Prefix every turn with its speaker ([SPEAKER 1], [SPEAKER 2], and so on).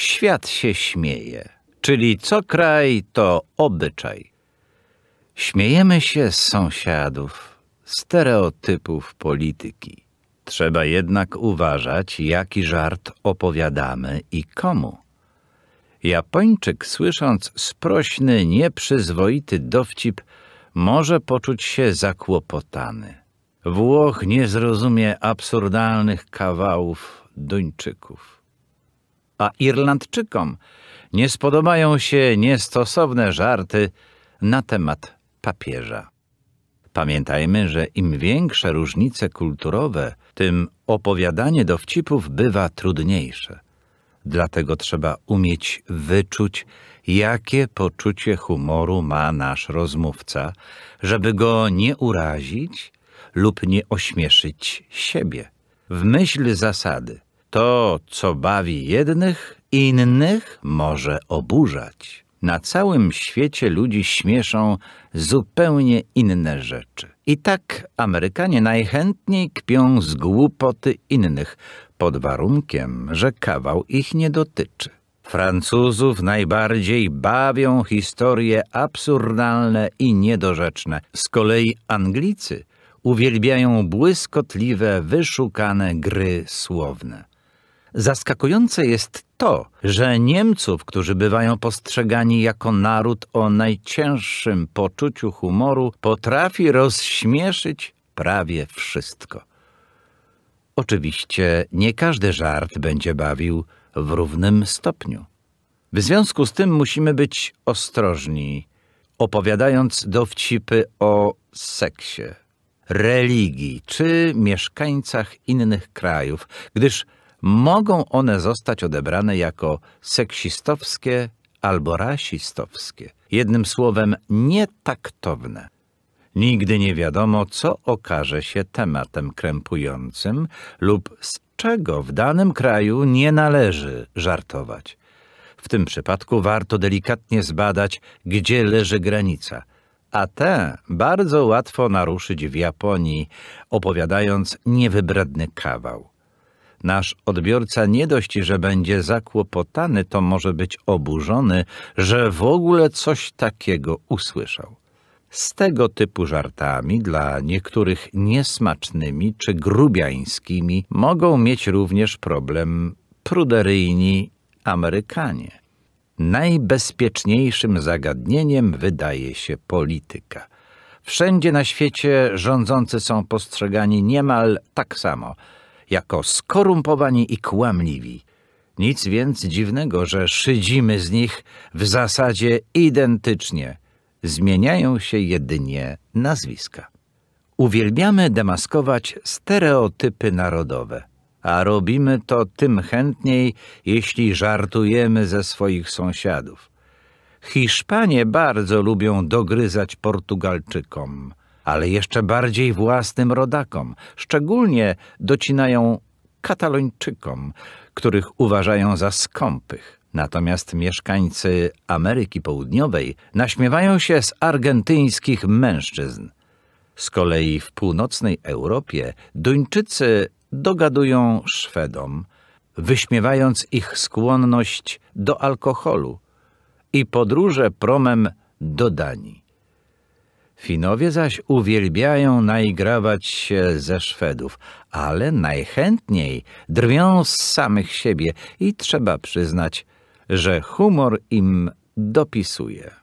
[SPEAKER 1] Świat się śmieje, czyli co kraj to obyczaj. Śmiejemy się z sąsiadów, stereotypów polityki. Trzeba jednak uważać, jaki żart opowiadamy i komu. Japończyk, słysząc sprośny, nieprzyzwoity dowcip, może poczuć się zakłopotany. Włoch nie zrozumie absurdalnych kawałów Duńczyków a Irlandczykom nie spodobają się niestosowne żarty na temat papieża. Pamiętajmy, że im większe różnice kulturowe, tym opowiadanie dowcipów bywa trudniejsze. Dlatego trzeba umieć wyczuć, jakie poczucie humoru ma nasz rozmówca, żeby go nie urazić lub nie ośmieszyć siebie. W myśl zasady – to, co bawi jednych, innych może oburzać. Na całym świecie ludzi śmieszą zupełnie inne rzeczy. I tak Amerykanie najchętniej kpią z głupoty innych, pod warunkiem, że kawał ich nie dotyczy. Francuzów najbardziej bawią historie absurdalne i niedorzeczne. Z kolei Anglicy uwielbiają błyskotliwe, wyszukane gry słowne. Zaskakujące jest to, że Niemców, którzy bywają postrzegani jako naród o najcięższym poczuciu humoru, potrafi rozśmieszyć prawie wszystko. Oczywiście nie każdy żart będzie bawił w równym stopniu. W związku z tym musimy być ostrożni, opowiadając dowcipy o seksie, religii czy mieszkańcach innych krajów, gdyż mogą one zostać odebrane jako seksistowskie albo rasistowskie. Jednym słowem nietaktowne. Nigdy nie wiadomo, co okaże się tematem krępującym lub z czego w danym kraju nie należy żartować. W tym przypadku warto delikatnie zbadać, gdzie leży granica, a tę bardzo łatwo naruszyć w Japonii, opowiadając niewybredny kawał. Nasz odbiorca nie dość, że będzie zakłopotany, to może być oburzony, że w ogóle coś takiego usłyszał. Z tego typu żartami, dla niektórych niesmacznymi czy grubiańskimi, mogą mieć również problem pruderyjni Amerykanie. Najbezpieczniejszym zagadnieniem wydaje się polityka. Wszędzie na świecie rządzący są postrzegani niemal tak samo – jako skorumpowani i kłamliwi. Nic więc dziwnego, że szydzimy z nich w zasadzie identycznie. Zmieniają się jedynie nazwiska. Uwielbiamy demaskować stereotypy narodowe, a robimy to tym chętniej, jeśli żartujemy ze swoich sąsiadów. Hiszpanie bardzo lubią dogryzać Portugalczykom – ale jeszcze bardziej własnym rodakom. Szczególnie docinają Katalończykom, których uważają za skąpych. Natomiast mieszkańcy Ameryki Południowej naśmiewają się z argentyńskich mężczyzn. Z kolei w północnej Europie Duńczycy dogadują Szwedom, wyśmiewając ich skłonność do alkoholu i podróże promem do Danii. Finowie zaś uwielbiają naigrawać się ze Szwedów, ale najchętniej drwią z samych siebie i trzeba przyznać, że humor im dopisuje.